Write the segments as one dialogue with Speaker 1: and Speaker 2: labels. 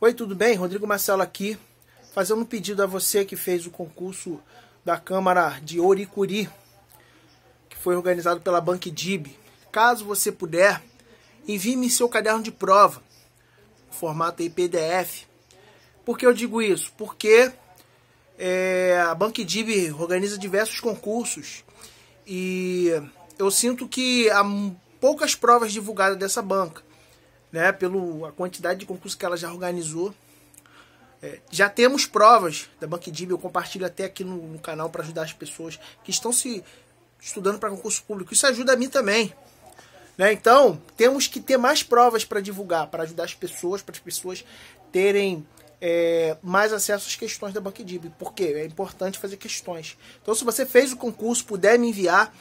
Speaker 1: Oi, tudo bem? Rodrigo Marcelo aqui, fazendo um pedido a você que fez o concurso da Câmara de Oricuri, que foi organizado pela Banquidib. Caso você puder, envie-me seu caderno de prova, formato aí PDF. Por que eu digo isso? Porque é, a Banquidib organiza diversos concursos e eu sinto que há poucas provas divulgadas dessa banca né, pela quantidade de concursos que ela já organizou. É, já temos provas da Bankdib, eu compartilho até aqui no, no canal para ajudar as pessoas que estão se estudando para concurso público. Isso ajuda a mim também. Né? Então, temos que ter mais provas para divulgar, para ajudar as pessoas, para as pessoas terem é, mais acesso às questões da Bankdib, porque é importante fazer questões. Então, se você fez o concurso, puder me enviar,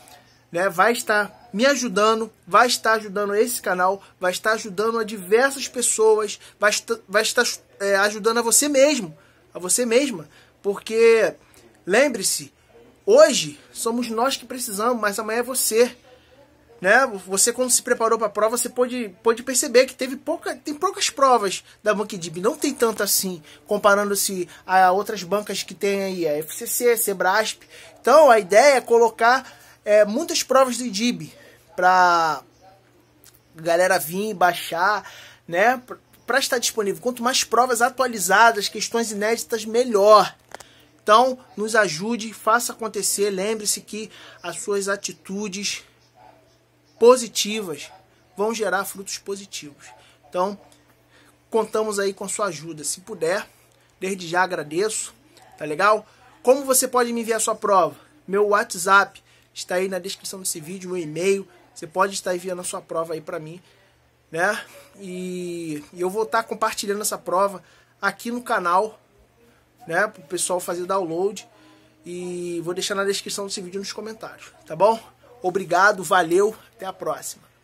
Speaker 1: né, vai estar me ajudando, vai estar ajudando esse canal, vai estar ajudando a diversas pessoas, vai, estar, vai estar é, ajudando a você mesmo, a você mesma, porque lembre-se, hoje somos nós que precisamos, mas amanhã é você. Né? Você quando se preparou para a prova, você pode, pode perceber que teve pouca, tem poucas provas da Bankdib, não tem tanto assim, comparando-se a outras bancas que tem aí, a FCC, Sebrasp. Então, a ideia é colocar é, muitas provas do IDIB para galera vir baixar, né? Para estar disponível. Quanto mais provas atualizadas, questões inéditas, melhor. Então, nos ajude, faça acontecer. Lembre-se que as suas atitudes positivas vão gerar frutos positivos. Então, contamos aí com a sua ajuda. Se puder, desde já agradeço. Tá legal? Como você pode me enviar sua prova? Meu WhatsApp Está aí na descrição desse vídeo um e-mail. Você pode estar enviando a sua prova aí para mim, né? E, e eu vou estar compartilhando essa prova aqui no canal, né? Para o pessoal fazer download. E vou deixar na descrição desse vídeo nos comentários, tá bom? Obrigado, valeu, até a próxima.